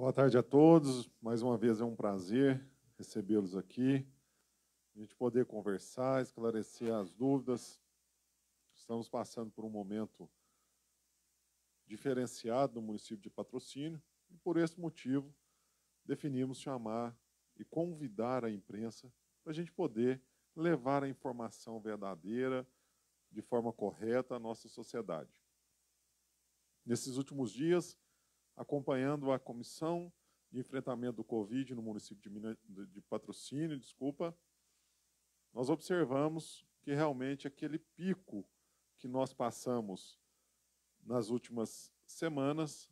Boa tarde a todos. Mais uma vez é um prazer recebê-los aqui. A gente poder conversar, esclarecer as dúvidas. Estamos passando por um momento diferenciado no município de Patrocínio e por esse motivo definimos chamar e convidar a imprensa para a gente poder levar a informação verdadeira de forma correta à nossa sociedade. Nesses últimos dias, acompanhando a comissão de enfrentamento do Covid no município de, Minas, de Patrocínio, desculpa, nós observamos que realmente aquele pico que nós passamos nas últimas semanas,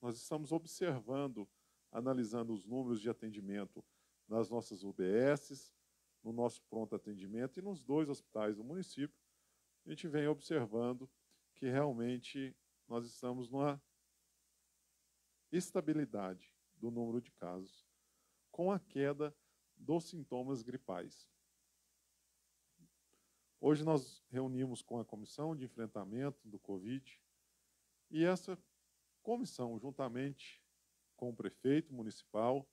nós estamos observando, analisando os números de atendimento nas nossas UBSs, no nosso pronto atendimento e nos dois hospitais do município, a gente vem observando que realmente nós estamos numa estabilidade do número de casos com a queda dos sintomas gripais. Hoje nós reunimos com a Comissão de Enfrentamento do Covid e essa comissão, juntamente com o prefeito municipal,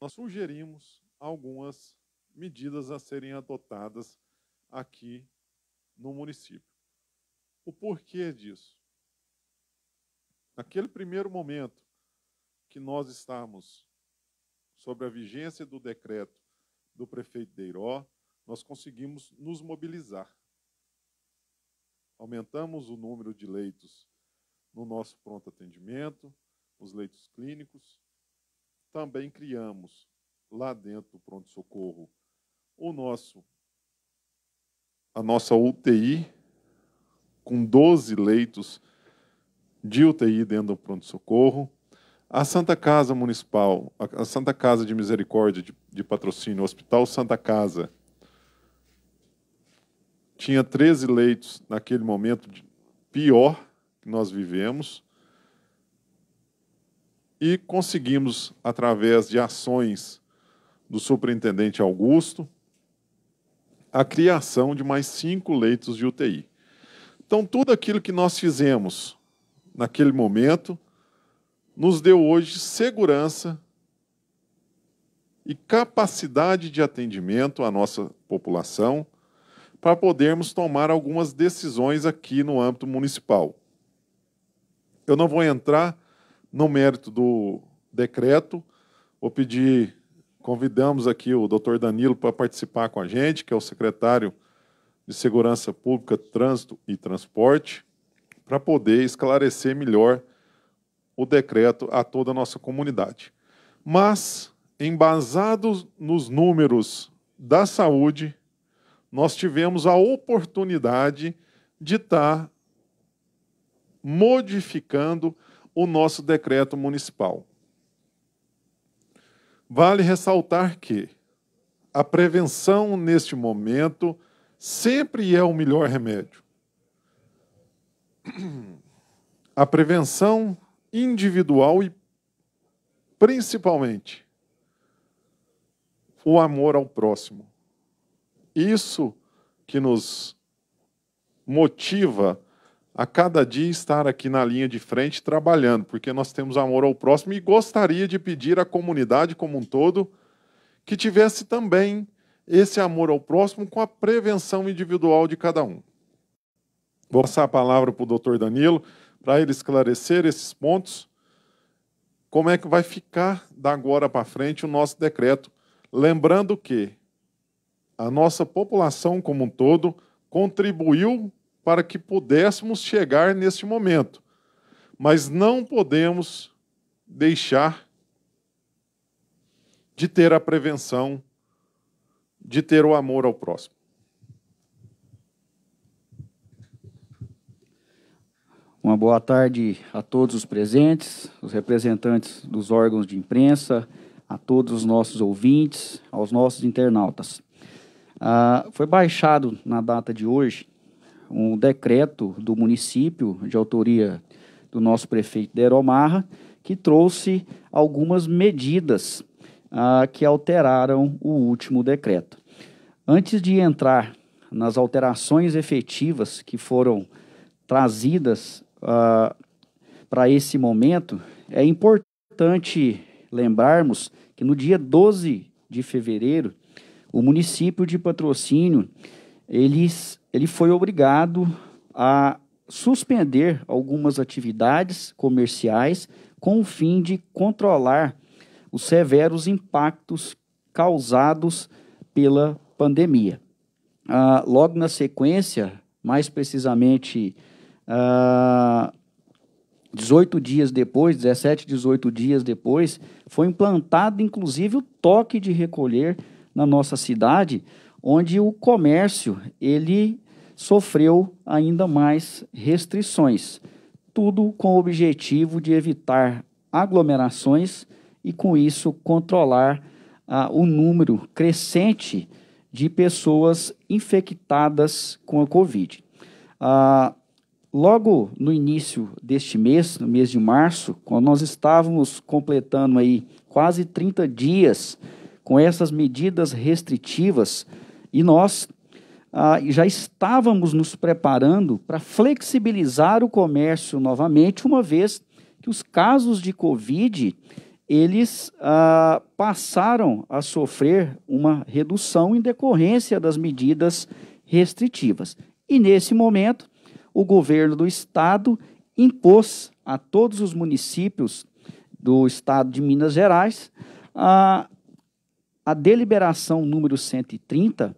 nós sugerimos algumas medidas a serem adotadas aqui no município. O porquê disso? naquele primeiro momento que nós estamos sobre a vigência do decreto do prefeito Deiró, nós conseguimos nos mobilizar. Aumentamos o número de leitos no nosso pronto atendimento, os leitos clínicos. Também criamos lá dentro do pronto socorro o nosso a nossa UTI com 12 leitos de UTI dentro do pronto-socorro. A Santa Casa Municipal, a Santa Casa de Misericórdia de, de Patrocínio, o Hospital Santa Casa, tinha 13 leitos naquele momento pior que nós vivemos. E conseguimos, através de ações do superintendente Augusto, a criação de mais cinco leitos de UTI. Então, tudo aquilo que nós fizemos naquele momento, nos deu hoje segurança e capacidade de atendimento à nossa população para podermos tomar algumas decisões aqui no âmbito municipal. Eu não vou entrar no mérito do decreto, vou pedir, convidamos aqui o doutor Danilo para participar com a gente, que é o secretário de Segurança Pública, Trânsito e Transporte para poder esclarecer melhor o decreto a toda a nossa comunidade. Mas, embasados nos números da saúde, nós tivemos a oportunidade de estar tá modificando o nosso decreto municipal. Vale ressaltar que a prevenção, neste momento, sempre é o melhor remédio a prevenção individual e, principalmente, o amor ao próximo. Isso que nos motiva a cada dia estar aqui na linha de frente trabalhando, porque nós temos amor ao próximo e gostaria de pedir à comunidade como um todo que tivesse também esse amor ao próximo com a prevenção individual de cada um. Vou passar a palavra para o doutor Danilo para ele esclarecer esses pontos. Como é que vai ficar da agora para frente o nosso decreto? Lembrando que a nossa população como um todo contribuiu para que pudéssemos chegar neste momento, mas não podemos deixar de ter a prevenção, de ter o amor ao próximo. Uma boa tarde a todos os presentes, os representantes dos órgãos de imprensa, a todos os nossos ouvintes, aos nossos internautas. Ah, foi baixado na data de hoje um decreto do município, de autoria do nosso prefeito Deromarra, que trouxe algumas medidas ah, que alteraram o último decreto. Antes de entrar nas alterações efetivas que foram trazidas ah, para esse momento, é importante lembrarmos que no dia 12 de fevereiro, o município de Patrocínio ele, ele foi obrigado a suspender algumas atividades comerciais com o fim de controlar os severos impactos causados pela pandemia. Ah, logo na sequência, mais precisamente 18 ah, dias depois, 17, 18 dias depois, foi implantado inclusive o toque de recolher na nossa cidade, onde o comércio ele sofreu ainda mais restrições, tudo com o objetivo de evitar aglomerações e com isso controlar ah, o número crescente de pessoas infectadas com a Covid. Ah, logo no início deste mês, no mês de março, quando nós estávamos completando aí quase 30 dias com essas medidas restritivas, e nós ah, já estávamos nos preparando para flexibilizar o comércio novamente, uma vez que os casos de Covid eles ah, passaram a sofrer uma redução em decorrência das medidas restritivas. E nesse momento, o governo do estado impôs a todos os municípios do estado de Minas Gerais a, a deliberação número 130,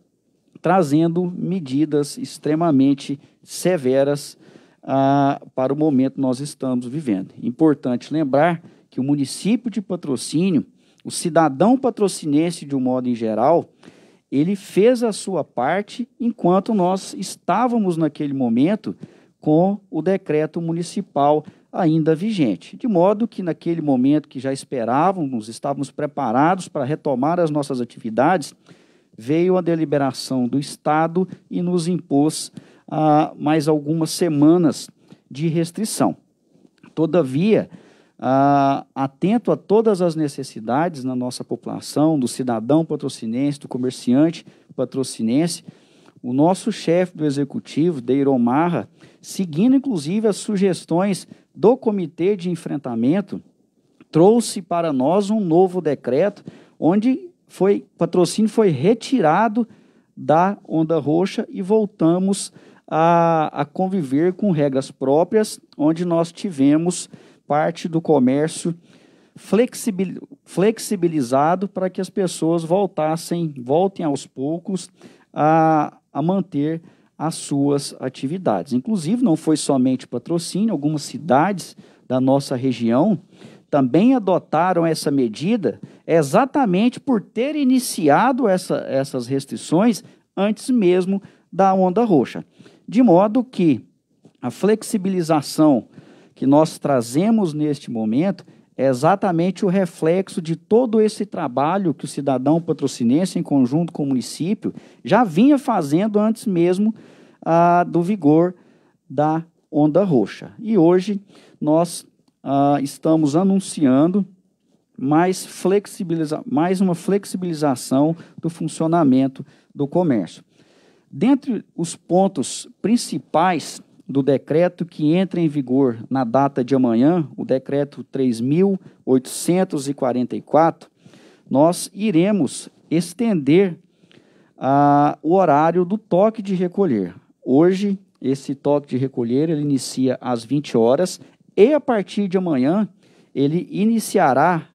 trazendo medidas extremamente severas para o momento que nós estamos vivendo. Importante lembrar que o município de patrocínio, o cidadão patrocinense de um modo em geral, ele fez a sua parte enquanto nós estávamos naquele momento com o decreto municipal ainda vigente. De modo que, naquele momento que já esperávamos, estávamos preparados para retomar as nossas atividades, veio a deliberação do Estado e nos impôs ah, mais algumas semanas de restrição. Todavia, ah, atento a todas as necessidades na nossa população, do cidadão patrocinense, do comerciante patrocinense. O nosso chefe do executivo, Deiro Marra, seguindo inclusive as sugestões do Comitê de Enfrentamento, trouxe para nós um novo decreto onde foi patrocínio foi retirado da onda roxa e voltamos a, a conviver com regras próprias, onde nós tivemos parte do comércio flexibilizado para que as pessoas voltassem, voltem aos poucos a, a manter as suas atividades. Inclusive, não foi somente patrocínio, algumas cidades da nossa região também adotaram essa medida exatamente por ter iniciado essa, essas restrições antes mesmo da onda roxa. De modo que a flexibilização que nós trazemos neste momento é exatamente o reflexo de todo esse trabalho que o cidadão patrocinense, em conjunto com o município, já vinha fazendo antes mesmo ah, do vigor da onda roxa. E hoje nós ah, estamos anunciando mais, flexibiliza mais uma flexibilização do funcionamento do comércio. Dentre os pontos principais do decreto que entra em vigor na data de amanhã, o decreto 3844, nós iremos estender ah, o horário do toque de recolher. Hoje, esse toque de recolher ele inicia às 20 horas e a partir de amanhã ele iniciará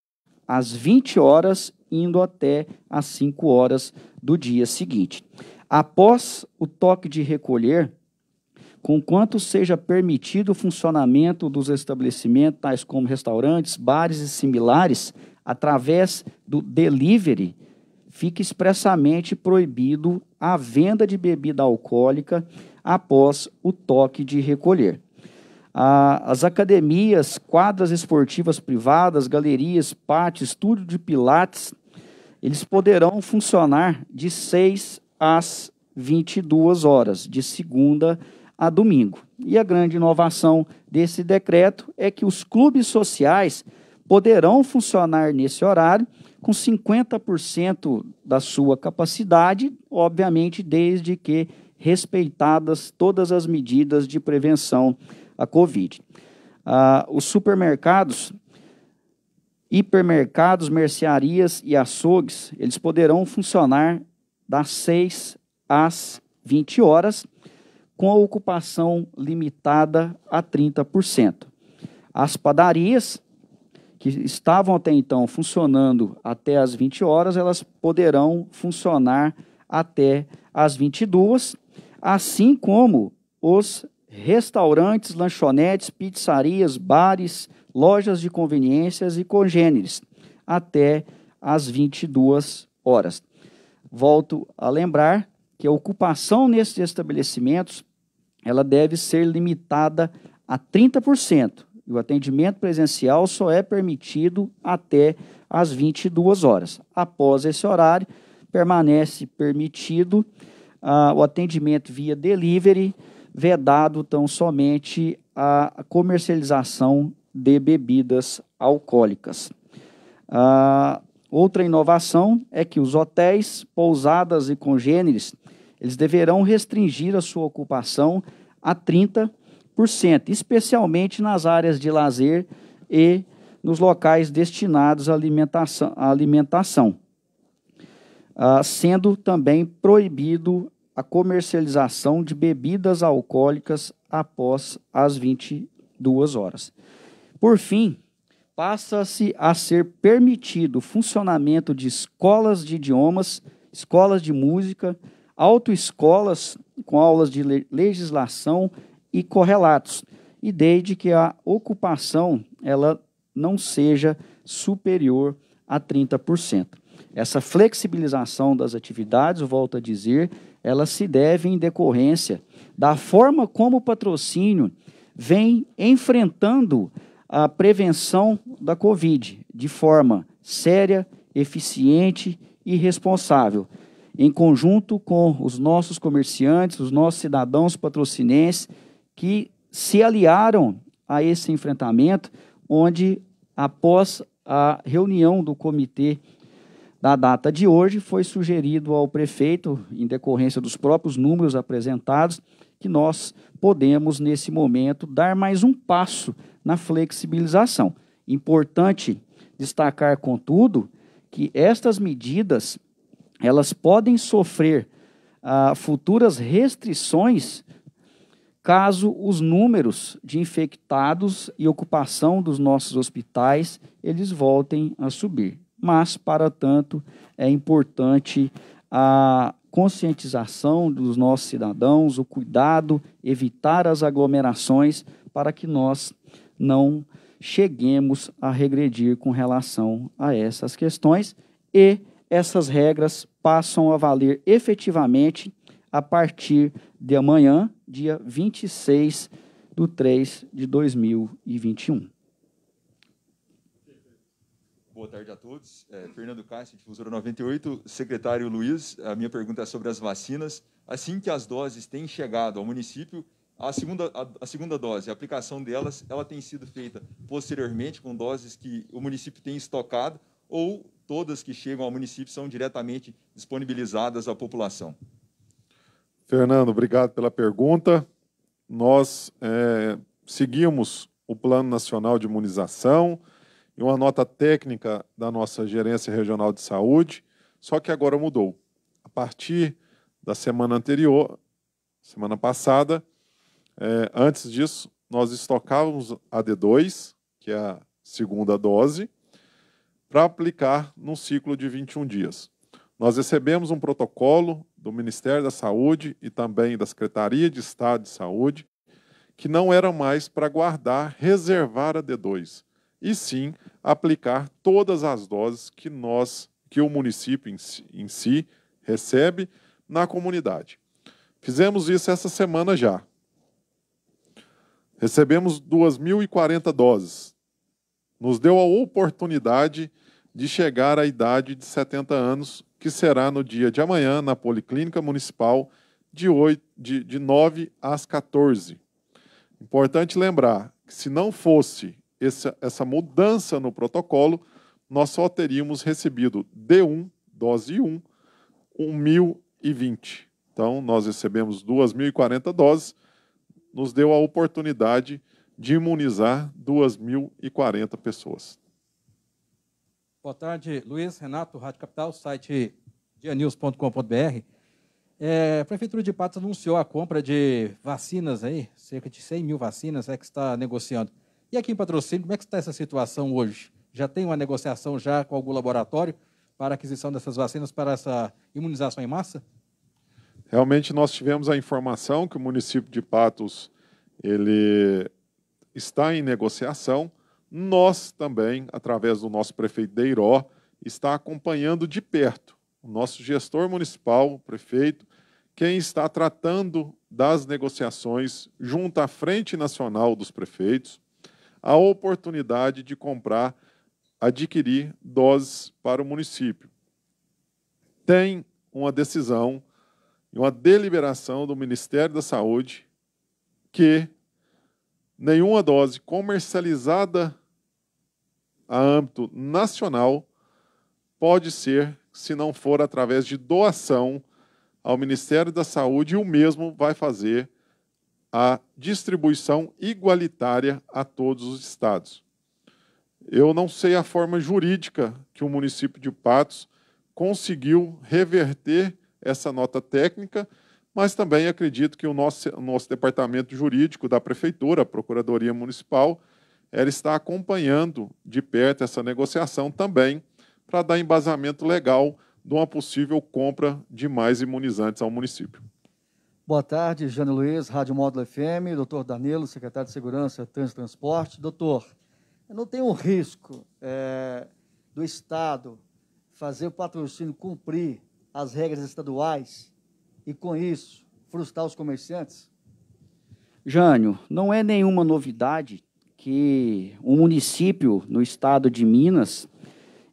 às 20 horas, indo até às 5 horas do dia seguinte. Após o toque de recolher, conquanto seja permitido o funcionamento dos estabelecimentos, tais como restaurantes, bares e similares, através do delivery, fica expressamente proibido a venda de bebida alcoólica após o toque de recolher. as academias, quadras esportivas privadas, galerias, pátios, estúdio de pilates, eles poderão funcionar de 6 às 22 horas, de segunda a a domingo. E a grande inovação desse decreto é que os clubes sociais poderão funcionar nesse horário com 50% da sua capacidade, obviamente, desde que respeitadas todas as medidas de prevenção à Covid. Ah, os supermercados, hipermercados, mercearias e açougues, eles poderão funcionar das 6 às 20 horas, com a ocupação limitada a 30%. As padarias que estavam até então funcionando até as 20 horas, elas poderão funcionar até as 22, assim como os restaurantes, lanchonetes, pizzarias, bares, lojas de conveniências e congêneres até as 22 horas. Volto a lembrar que a ocupação nesses estabelecimentos ela deve ser limitada a 30%. E o atendimento presencial só é permitido até às 22 horas. Após esse horário, permanece permitido ah, o atendimento via delivery, vedado tão somente a comercialização de bebidas alcoólicas. Ah, outra inovação é que os hotéis, pousadas e congêneres eles deverão restringir a sua ocupação a 30%, especialmente nas áreas de lazer e nos locais destinados à alimentação, à alimentação ah, sendo também proibido a comercialização de bebidas alcoólicas após as 22 horas. Por fim, passa-se a ser permitido o funcionamento de escolas de idiomas, escolas de música, autoescolas com aulas de legislação e correlatos, e desde que a ocupação ela não seja superior a 30%. Essa flexibilização das atividades, volto a dizer, ela se deve em decorrência da forma como o patrocínio vem enfrentando a prevenção da Covid de forma séria, eficiente e responsável em conjunto com os nossos comerciantes, os nossos cidadãos patrocinenses, que se aliaram a esse enfrentamento, onde, após a reunião do comitê da data de hoje, foi sugerido ao prefeito, em decorrência dos próprios números apresentados, que nós podemos, nesse momento, dar mais um passo na flexibilização. Importante destacar, contudo, que estas medidas elas podem sofrer ah, futuras restrições caso os números de infectados e ocupação dos nossos hospitais eles voltem a subir. Mas, para tanto, é importante a conscientização dos nossos cidadãos, o cuidado, evitar as aglomerações para que nós não cheguemos a regredir com relação a essas questões e essas regras passam a valer efetivamente a partir de amanhã, dia 26 de 3 de 2021. Boa tarde a todos. É, Fernando Cássio, Difusora 98. Secretário Luiz, a minha pergunta é sobre as vacinas. Assim que as doses têm chegado ao município, a segunda, a, a segunda dose, a aplicação delas, ela tem sido feita posteriormente com doses que o município tem estocado ou todas que chegam ao município são diretamente disponibilizadas à população. Fernando, obrigado pela pergunta. Nós é, seguimos o Plano Nacional de Imunização e uma nota técnica da nossa Gerência Regional de Saúde, só que agora mudou. A partir da semana anterior, semana passada, é, antes disso, nós estocávamos a D2, que é a segunda dose, para aplicar num ciclo de 21 dias. Nós recebemos um protocolo do Ministério da Saúde e também da Secretaria de Estado de Saúde, que não era mais para guardar, reservar a D2, e sim aplicar todas as doses que nós, que o município em si, em si recebe na comunidade. Fizemos isso essa semana já. Recebemos 2.040 doses nos deu a oportunidade de chegar à idade de 70 anos, que será no dia de amanhã, na Policlínica Municipal, de, 8, de, de 9 às 14. Importante lembrar que, se não fosse essa, essa mudança no protocolo, nós só teríamos recebido D1, dose 1, 1.020. Então, nós recebemos 2.040 doses, nos deu a oportunidade de de imunizar 2.040 pessoas. Boa tarde, Luiz. Renato, Rádio Capital, site dianews.com.br. É, a Prefeitura de Patos anunciou a compra de vacinas aí, cerca de 100 mil vacinas é que está negociando. E aqui em Patrocínio, como é que está essa situação hoje? Já tem uma negociação já com algum laboratório para aquisição dessas vacinas para essa imunização em massa? Realmente nós tivemos a informação que o município de Patos ele está em negociação. Nós também, através do nosso prefeito Deiró, está acompanhando de perto o nosso gestor municipal, o prefeito, quem está tratando das negociações junto à Frente Nacional dos Prefeitos, a oportunidade de comprar, adquirir doses para o município. Tem uma decisão uma deliberação do Ministério da Saúde que nenhuma dose comercializada a âmbito nacional pode ser, se não for através de doação ao Ministério da Saúde, e o mesmo vai fazer a distribuição igualitária a todos os estados. Eu não sei a forma jurídica que o município de Patos conseguiu reverter essa nota técnica mas também acredito que o nosso, nosso departamento jurídico da Prefeitura, a Procuradoria Municipal, ela está acompanhando de perto essa negociação também para dar embasamento legal de uma possível compra de mais imunizantes ao município. Boa tarde, Jane Luiz, Rádio Módulo FM, doutor Danilo, secretário de Segurança, Trânsito e Transporte. Doutor, não tem um risco é, do Estado fazer o patrocínio cumprir as regras estaduais e, com isso, frustrar os comerciantes? Jânio, não é nenhuma novidade que um município no estado de Minas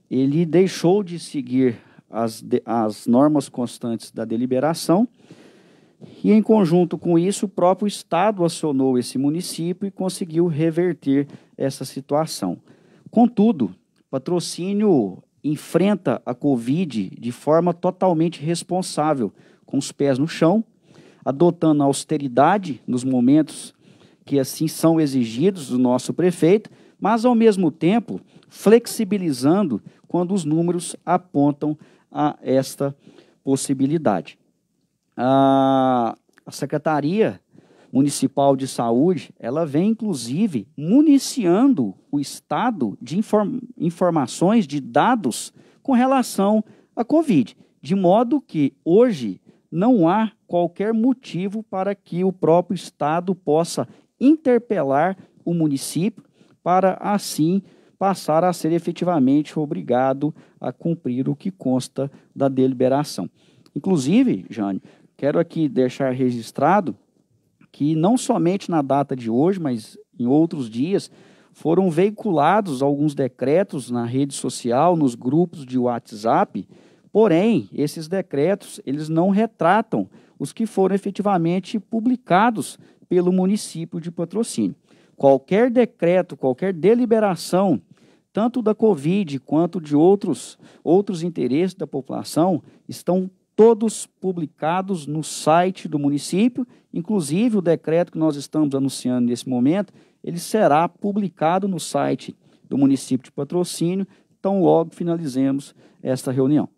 ele deixou de seguir as, as normas constantes da deliberação e, em conjunto com isso, o próprio Estado acionou esse município e conseguiu reverter essa situação. Contudo, patrocínio enfrenta a Covid de forma totalmente responsável, com os pés no chão, adotando a austeridade nos momentos que assim são exigidos do nosso prefeito, mas ao mesmo tempo flexibilizando quando os números apontam a esta possibilidade. A Secretaria Municipal de Saúde, ela vem inclusive municiando o Estado de inform informações, de dados com relação à Covid, de modo que hoje não há qualquer motivo para que o próprio Estado possa interpelar o município para assim passar a ser efetivamente obrigado a cumprir o que consta da deliberação. Inclusive, Jane, quero aqui deixar registrado que não somente na data de hoje, mas em outros dias, foram veiculados alguns decretos na rede social, nos grupos de WhatsApp, Porém, esses decretos, eles não retratam os que foram efetivamente publicados pelo município de patrocínio. Qualquer decreto, qualquer deliberação, tanto da Covid quanto de outros, outros interesses da população, estão todos publicados no site do município, inclusive o decreto que nós estamos anunciando nesse momento, ele será publicado no site do município de patrocínio, tão logo finalizemos esta reunião.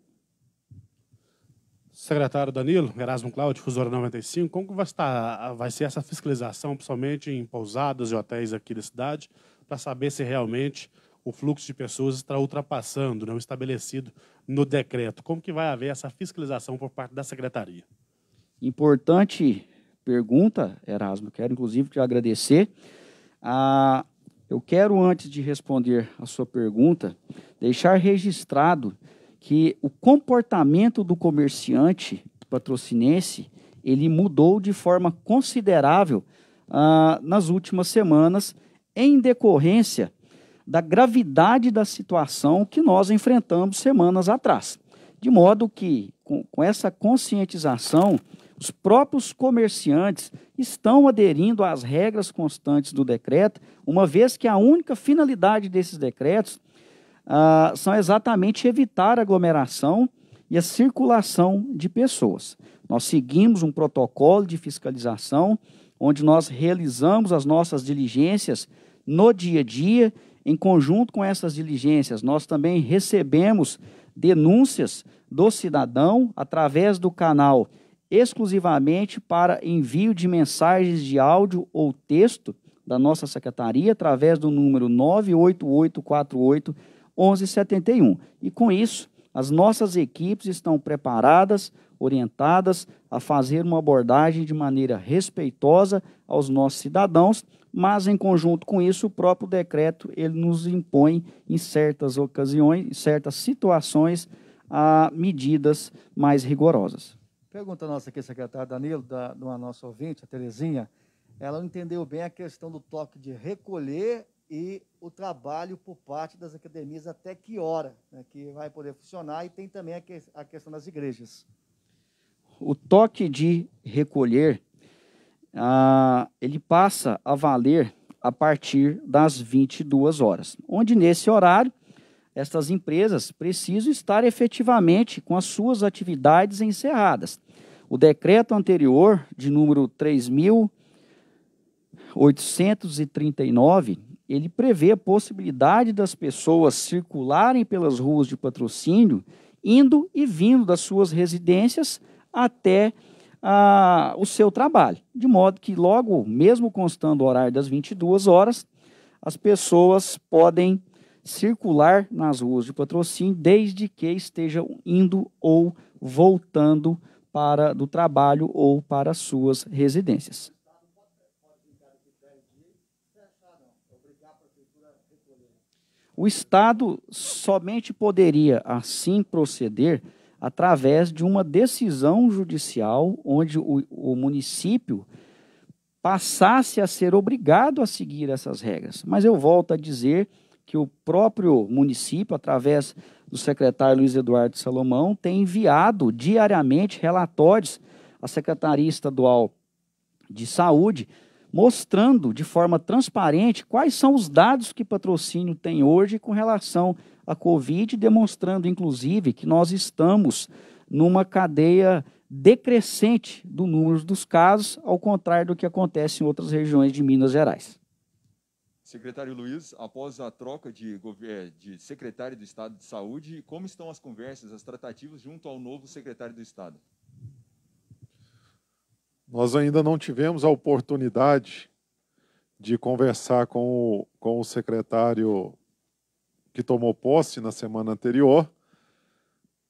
Secretário Danilo, Erasmo Cláudio, Fusora 95, como que vai, estar, vai ser essa fiscalização, principalmente em pousadas e hotéis aqui da cidade, para saber se realmente o fluxo de pessoas está ultrapassando, não né, estabelecido no decreto? Como que vai haver essa fiscalização por parte da Secretaria? Importante pergunta, Erasmo. Quero, inclusive, te agradecer. Ah, eu quero, antes de responder a sua pergunta, deixar registrado que o comportamento do comerciante patrocinense ele mudou de forma considerável ah, nas últimas semanas em decorrência da gravidade da situação que nós enfrentamos semanas atrás. De modo que, com, com essa conscientização, os próprios comerciantes estão aderindo às regras constantes do decreto, uma vez que a única finalidade desses decretos ah, são exatamente evitar aglomeração e a circulação de pessoas. Nós seguimos um protocolo de fiscalização, onde nós realizamos as nossas diligências no dia a dia. Em conjunto com essas diligências, nós também recebemos denúncias do cidadão através do canal exclusivamente para envio de mensagens de áudio ou texto da nossa secretaria através do número 98848 1171. E com isso, as nossas equipes estão preparadas, orientadas a fazer uma abordagem de maneira respeitosa aos nossos cidadãos, mas em conjunto com isso, o próprio decreto ele nos impõe em certas ocasiões, em certas situações, a medidas mais rigorosas. Pergunta nossa aqui, secretário Danilo, da, de uma nossa ouvinte, a Terezinha, ela entendeu bem a questão do toque de recolher e o trabalho por parte das academias até que hora né, que vai poder funcionar e tem também a, que, a questão das igrejas. O toque de recolher ah, ele passa a valer a partir das 22 horas, onde nesse horário estas empresas precisam estar efetivamente com as suas atividades encerradas. O decreto anterior de número 3839 ele prevê a possibilidade das pessoas circularem pelas ruas de patrocínio, indo e vindo das suas residências até ah, o seu trabalho, de modo que logo, mesmo constando o horário das 22 horas, as pessoas podem circular nas ruas de patrocínio desde que estejam indo ou voltando para do trabalho ou para suas residências. O Estado somente poderia assim proceder através de uma decisão judicial onde o, o município passasse a ser obrigado a seguir essas regras. Mas eu volto a dizer que o próprio município, através do secretário Luiz Eduardo Salomão, tem enviado diariamente relatórios à Secretaria Estadual de Saúde mostrando de forma transparente quais são os dados que patrocínio tem hoje com relação à Covid, demonstrando, inclusive, que nós estamos numa cadeia decrescente do número dos casos, ao contrário do que acontece em outras regiões de Minas Gerais. Secretário Luiz, após a troca de, é, de, secretário do Estado de Saúde, como estão as conversas, as tratativas junto ao novo secretário do Estado? Nós ainda não tivemos a oportunidade de conversar com o, com o secretário que tomou posse na semana anterior,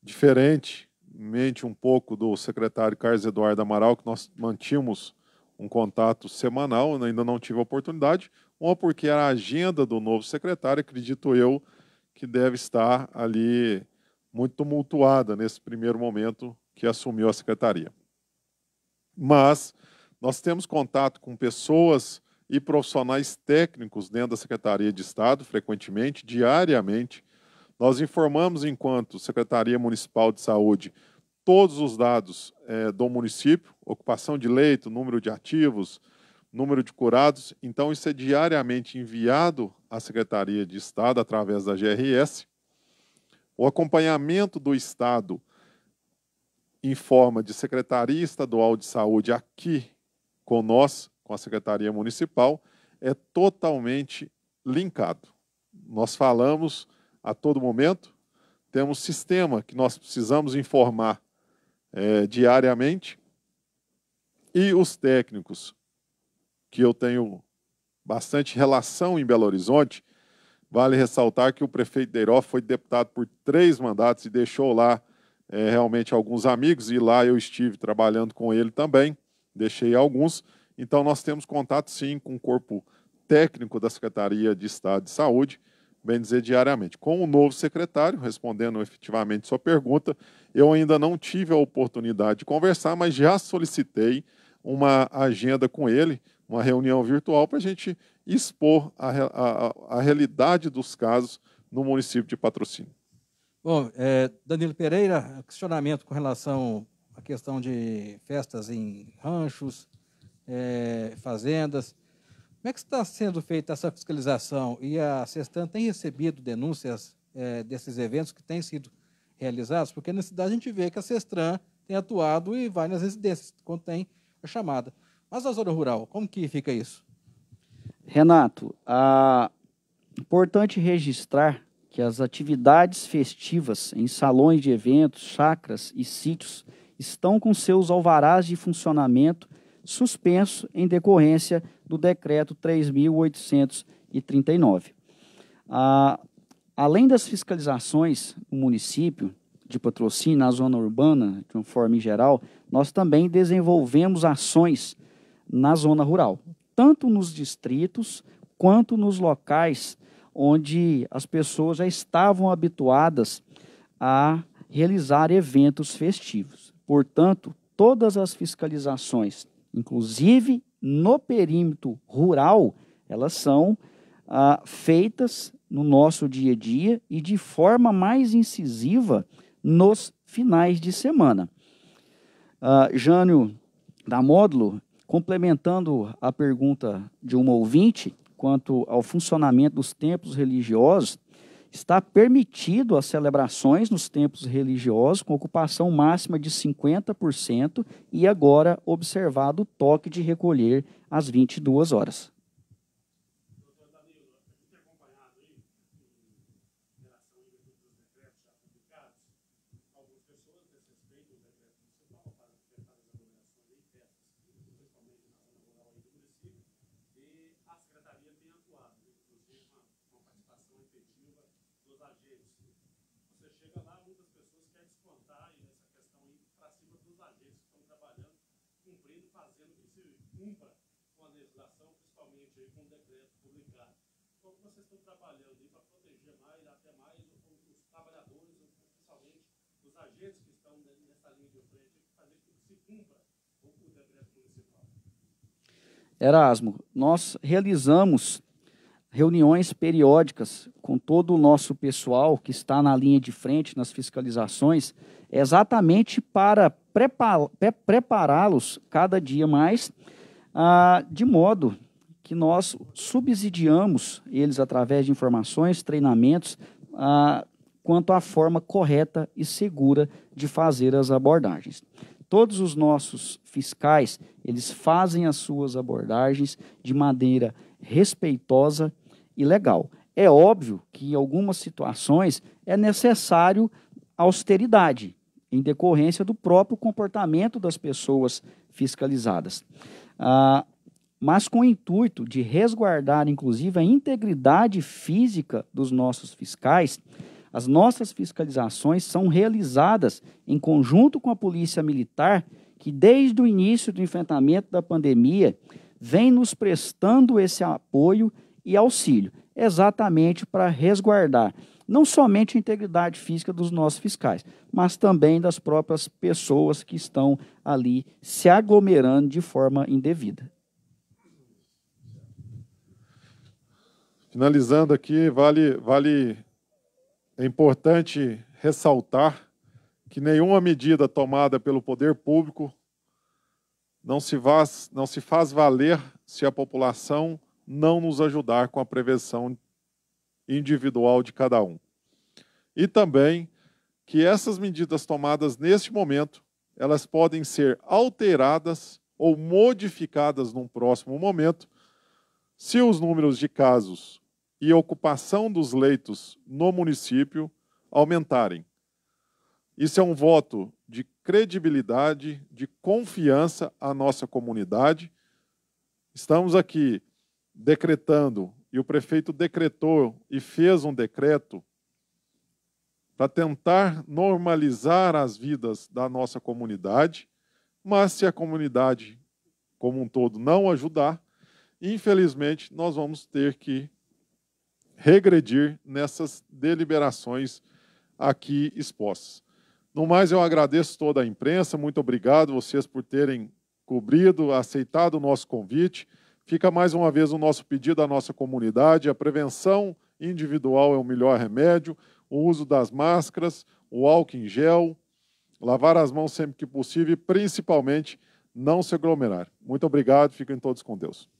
diferentemente um pouco do secretário Carlos Eduardo Amaral, que nós mantínhamos um contato semanal, né, ainda não tive a oportunidade, uma porque a agenda do novo secretário, acredito eu, que deve estar ali muito tumultuada nesse primeiro momento que assumiu a secretaria. Mas nós temos contato com pessoas e profissionais técnicos dentro da Secretaria de Estado, frequentemente, diariamente. Nós informamos, enquanto Secretaria Municipal de Saúde, todos os dados é, do município: ocupação de leito, número de ativos, número de curados. Então, isso é diariamente enviado à Secretaria de Estado através da GRS. O acompanhamento do Estado em forma de Secretaria Estadual de Saúde aqui com nós, com a Secretaria Municipal, é totalmente linkado. Nós falamos a todo momento, temos sistema que nós precisamos informar é, diariamente e os técnicos que eu tenho bastante relação em Belo Horizonte, vale ressaltar que o prefeito Deiró foi deputado por três mandatos e deixou lá é, realmente alguns amigos, e lá eu estive trabalhando com ele também, deixei alguns. Então, nós temos contato, sim, com o corpo técnico da Secretaria de Estado de Saúde, bem dizer, diariamente. Com o novo secretário, respondendo efetivamente sua pergunta, eu ainda não tive a oportunidade de conversar, mas já solicitei uma agenda com ele, uma reunião virtual, para a gente expor a, a, a realidade dos casos no município de Patrocínio. Bom, é, Danilo Pereira, questionamento com relação à questão de festas em ranchos, é, fazendas. Como é que está sendo feita essa fiscalização? E a Sestan tem recebido denúncias é, desses eventos que têm sido realizados? Porque na cidade a gente vê que a Sestran tem atuado e vai nas residências, quando tem a chamada. Mas na zona rural, como que fica isso? Renato, a... É importante registrar que as atividades festivas em salões de eventos, chacras e sítios estão com seus alvarás de funcionamento suspenso em decorrência do decreto 3.839. Ah, além das fiscalizações no município de patrocínio na zona urbana, de uma forma em geral, nós também desenvolvemos ações na zona rural, tanto nos distritos quanto nos locais onde as pessoas já estavam habituadas a realizar eventos festivos. Portanto, todas as fiscalizações, inclusive no perímetro rural, elas são ah, feitas no nosso dia a dia e de forma mais incisiva nos finais de semana. Ah, Jânio da Módulo, complementando a pergunta de uma ouvinte, quanto ao funcionamento dos templos religiosos, está permitido as celebrações nos templos religiosos com ocupação máxima de 50% e agora observado o toque de recolher às 22 horas. trabalhando para proteger mais, até mais os, trabalhadores, principalmente os agentes que estão nessa linha de frente, fazer com que se cumpra o decreto municipal. Erasmo, nós realizamos reuniões periódicas com todo o nosso pessoal que está na linha de frente nas fiscalizações, exatamente para prepará-los cada dia mais, ah, de modo que nós subsidiamos eles através de informações, treinamentos, ah, quanto à forma correta e segura de fazer as abordagens. Todos os nossos fiscais, eles fazem as suas abordagens de maneira respeitosa e legal. É óbvio que em algumas situações é necessário austeridade, em decorrência do próprio comportamento das pessoas fiscalizadas. Ah, mas com o intuito de resguardar, inclusive, a integridade física dos nossos fiscais, as nossas fiscalizações são realizadas em conjunto com a Polícia Militar, que desde o início do enfrentamento da pandemia vem nos prestando esse apoio e auxílio, exatamente para resguardar não somente a integridade física dos nossos fiscais, mas também das próprias pessoas que estão ali se aglomerando de forma indevida. Finalizando aqui, vale, vale é importante ressaltar que nenhuma medida tomada pelo poder público não se, faz, não se faz valer se a população não nos ajudar com a prevenção individual de cada um. E também que essas medidas tomadas neste momento, elas podem ser alteradas ou modificadas num próximo momento, se os números de casos e ocupação dos leitos no município aumentarem. Isso é um voto de credibilidade, de confiança à nossa comunidade. Estamos aqui decretando, e o prefeito decretou e fez um decreto para tentar normalizar as vidas da nossa comunidade, mas se a comunidade como um todo não ajudar, infelizmente nós vamos ter que regredir nessas deliberações aqui expostas. No mais, eu agradeço toda a imprensa, muito obrigado vocês por terem cobrido, aceitado o nosso convite. Fica mais uma vez o nosso pedido à nossa comunidade: a prevenção individual é o melhor remédio, o uso das máscaras, o álcool em gel, lavar as mãos sempre que possível e, principalmente, não se aglomerar. Muito obrigado, fiquem todos com Deus.